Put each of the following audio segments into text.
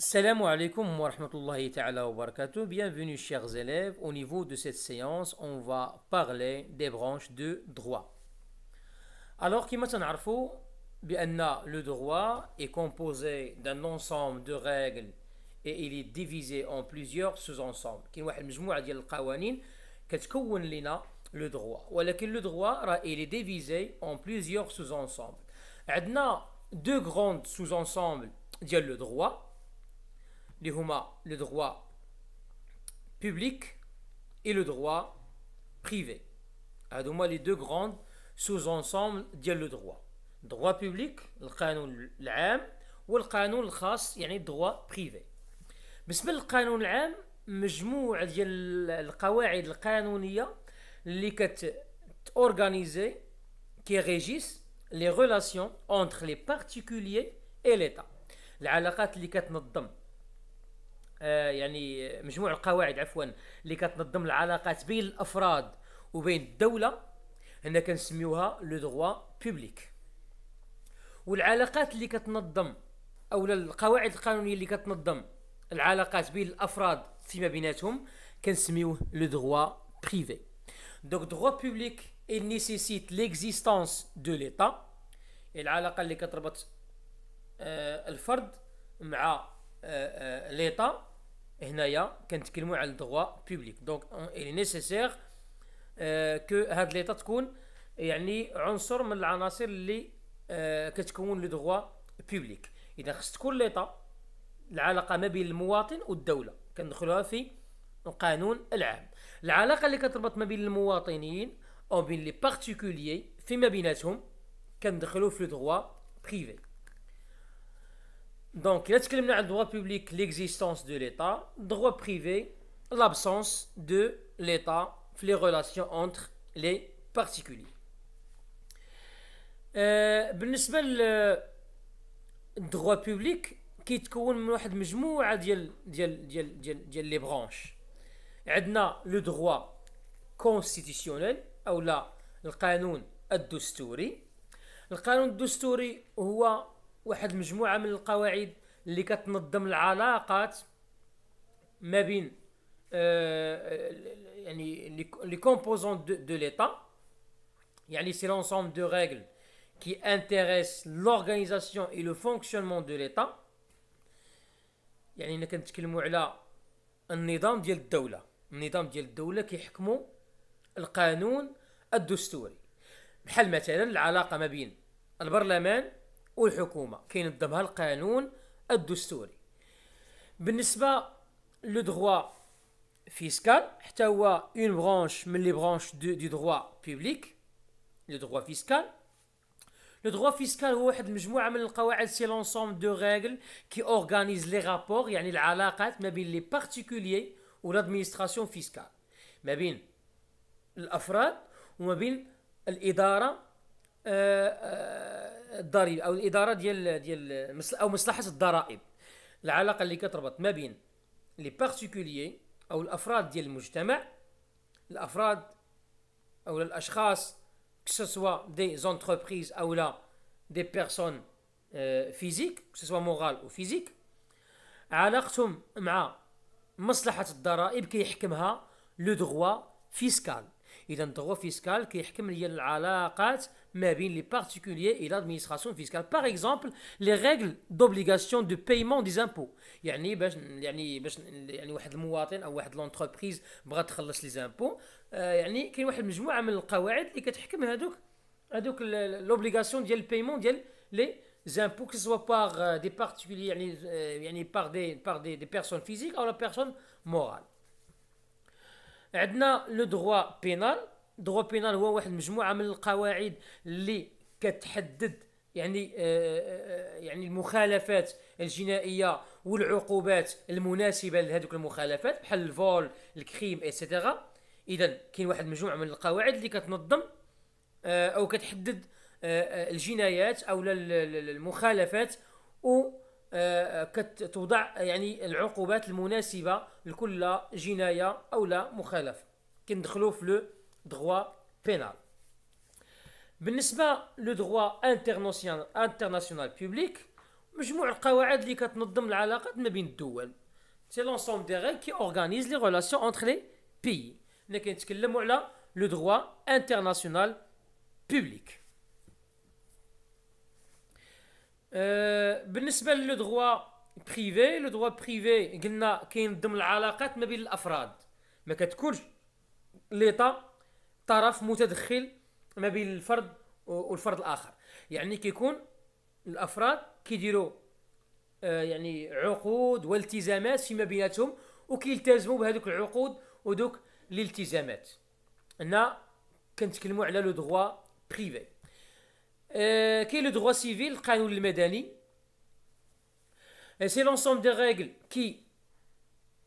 Salam alaikum wa rahmatullahi ta'ala wa barakatuh. Bienvenue, chers élèves. Au niveau de cette séance, on va parler des branches de droit. Alors, qui Bien, le droit est composé d'un ensemble de règles et il est divisé en plusieurs sous-ensembles. Qui le droit. Le droit il est divisé en plusieurs sous-ensembles. a deux grands sous-ensembles le droit qui sont le droit public et le droit privé. Ah, Ce les deux grands sous-ensemble du droit. Le droit public, le droit public, le droit public, le droit public, le droit privé. Dans le canon public, il y a deux groupes de droits. Il qui est organisé, qui régit les relations entre les particuliers et l'État. Les relations qui sont organisées آه، يعني مجموع القواعد عفوا اللي كتنظم العلاقات بين الافراد وبين الدوله هنا كنسميوها لو دووا بوبليك والعلاقات اللي كتنظم او القواعد القانونيه اللي كتنظم العلاقات بين الافراد فيما بيناتهم كنسميوه لو دووا بريفي دونك دووا بوبليك il nécessite l'existence de l'État العلاقة اللي كتربط آه، الفرد مع آه، ليطا هنايا كنتكلموا على الدغوا بوبليك دونك اي نيسيسير كو هاد ليطا تكون يعني عنصر من العناصر اللي euh, كتكون لو دغوا بوبليك اذا خص تكون ليطا العلاقه ما بين المواطن والدوله كندخلوها في القانون العام العلاقه اللي كتربط ما بين المواطنين او بين لي بارتيكوليي فيما بيناتهم كندخلو في لو دغوا بريفي Donc, il a dit le droit public, l'existence de l'État, droit privé, l'absence de l'État, les relations entre les particuliers. بالنسبة للدروا بوبليك كيتكون من واحد مجموعة ديال ديال ديال ديال ديال لي برانش عندنا لو دروا كونستيتيسيونيل le لا القانون الدستوري القانون الدستوري هو واحد المجموعه من القواعد اللي كتنظم العلاقات ما بين آه، آه، يعني لي كومبوزون دو ليتا يعني سي لونسوم دو ريغل كي intéressent لورغانيزاسيون اي لو فونكسيونمون دو l'état يعني, يعني انا كنتكلموا على النظام ديال الدوله النظام ديال الدوله كيحكموا القانون الدستوري بحال مثلا العلاقه ما بين البرلمان والحكومه كينظمها القانون الدستوري بالنسبه لو دروا فيسكال حتى هو اون برانش من لي برانش دو دي دروا بوبليك لو دروا فيسكال لو دروا فيسكال هو واحد المجموعه من القواعد سي لونسوم دو ريغل كي اورغانيز لي رابور يعني العلاقات ما بين لي و لادمينستراسيون فيسكال ما بين الافراد وما بين الاداره آه، آه، الضريبه او الاداره ديال ديال او مصلحه الضرائب العلاقه اللي كتربط ما بين لي بارتيكولي او الافراد ديال المجتمع الافراد او الاشخاص كسوا دي زونتربريز او لا دي بيرسون فيزيك كسوا مورال او فيزيك علاقتهم مع مصلحه الضرائب كيحكمها لو دغوا فيسكال اذا دغوا فيسكال كيحكم لي العلاقات mais bien les particuliers et l'administration fiscale. Par exemple, les règles d'obligation de paiement des impôts. Il y a un ou une entreprise qui les impôts. Il y a une qui les impôts. l'obligation de paiement des impôts, que ce soit par euh, des particuliers, euh, par des, par des, personnes physiques ou la personne morale. Il y a le droit pénal. دغو بينال هو واحد المجموعه من القواعد اللي كتحدد يعني آه، آه، يعني المخالفات الجنائيه والعقوبات المناسبه لهذوك المخالفات بحال الفول الكريم ايتترا اذا كاين واحد المجموعه من القواعد اللي كتنظم آه، او كتحدد الجنايات او المخالفات و كتوضع يعني العقوبات المناسبه لكل جنايه او لا مخالفه كندخلوا في لو Droit pénal. Le droit international public, c'est l'ensemble des règles qui organisent les relations entre les pays. Nous avons le droit international public est le droit privé. Le droit privé est le droit privé qui est le droit de l'Afrique. Mais quand l'État طرف متدخل ما بين الفرد والفرد الاخر يعني كيكون الافراد كيديروا آه، يعني عقود والتزامات فيما بيناتهم وكيلتزموا بهذوك العقود ودوك الالتزامات هنا كنتكلموا على لو دغوا بريفي آه، كاين لو دغوا سيفيل القانون المدني سي لونسومبل دي ريغل كي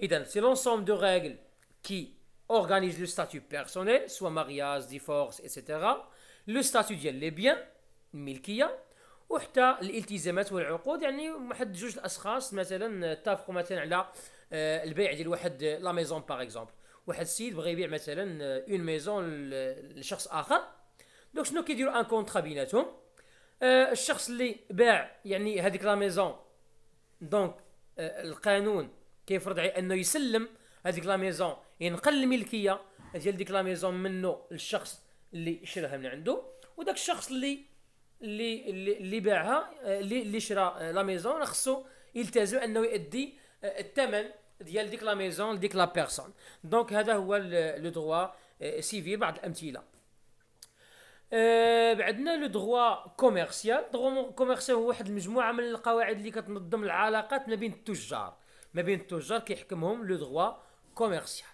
c'est l'ensemble de règles qui organisent le statut personnel, soit mariage, divorce, etc. Le statut de les biens, الملكية وحتى الالتزامات والعقود يعني واحد جوج الاشخاص مثلا اتفقوا مثلا على البيع ديال واحد لا ميزون واحد السيد بغى يبيع مثلا une لشخص اخر شنو كيديروا ان كونترا بيناتهم الشخص اللي باع كيفرض عليه انه يسلم هذيك لا ميزون ينقل الملكيه ديال ديك لا ميزون منه للشخص اللي شراها من عنده وداك الشخص اللي اللي اللي, باعها اللي اللي شرا لا ميزون خصو يلتزم انه يؤدي الثمن ديال ديك لا ميزون لديك لا بيرسون دونك هذا هو لو دووا آه، سيفيل بعض الامثله آه، بعدنا لو دووا كوميرسيال دووا كوميرسيال هو واحد المجموعه من القواعد اللي كتنظم العلاقات ما بين التجار ما بين التجار كيحكمهم le droit commercial.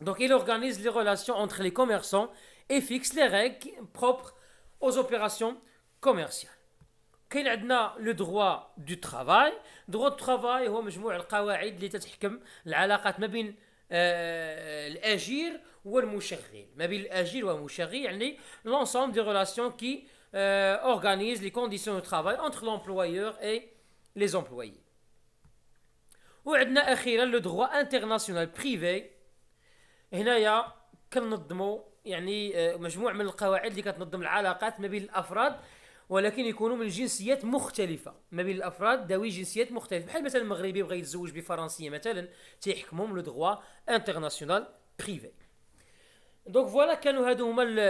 Donc il organise les relations entre les commerçants et fixe les règles propres aux opérations commerciales. كاين عندنا لو droit du travail travail دو ترافاي هو مجموع القواعد اللي تتحكم العلاقات ما بين الاجير والمشغل ما بين le يعني euh, des relations euh, organise les conditions de travail entre l'employeur et les employés وعندنا اخيرا لو دغوا انترناسيونال بريفي هنايا كننظموا يعني آه، مجموعه من القواعد اللي كتنظم العلاقات ما بين الافراد ولكن يكونوا من جنسيات مختلفه ما بين الافراد ذوي جنسيات مختلفه بحال مثلا المغربي بغى يتزوج بفرنسيه مثلا تيحكمهم لو دغوا انترناسيونال بريفي Donc voilà,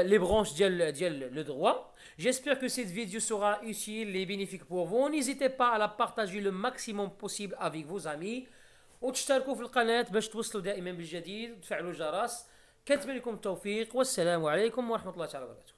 les branches le droit. J'espère que cette vidéo sera utile et bénéfique pour vous. N'hésitez pas à la partager le maximum possible avec vos amis. وتشتركوا في القناة باش توصلوا دائما بالجديد وتفعلوا الجرس كنتمنى لكم التوفيق والسلام عليكم ورحمة الله تعالى وبركاته